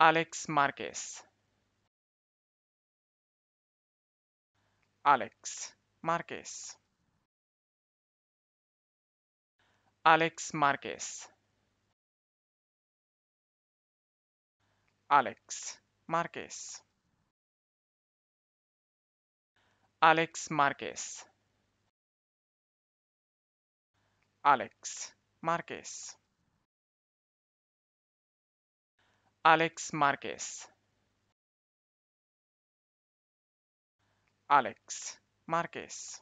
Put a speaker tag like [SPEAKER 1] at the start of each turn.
[SPEAKER 1] Alex Márquez. Alex Márquez. Alex Márquez. Alex Márquez. Alex Márquez. Alex Márquez. Alex Marquez. Alex Marquez.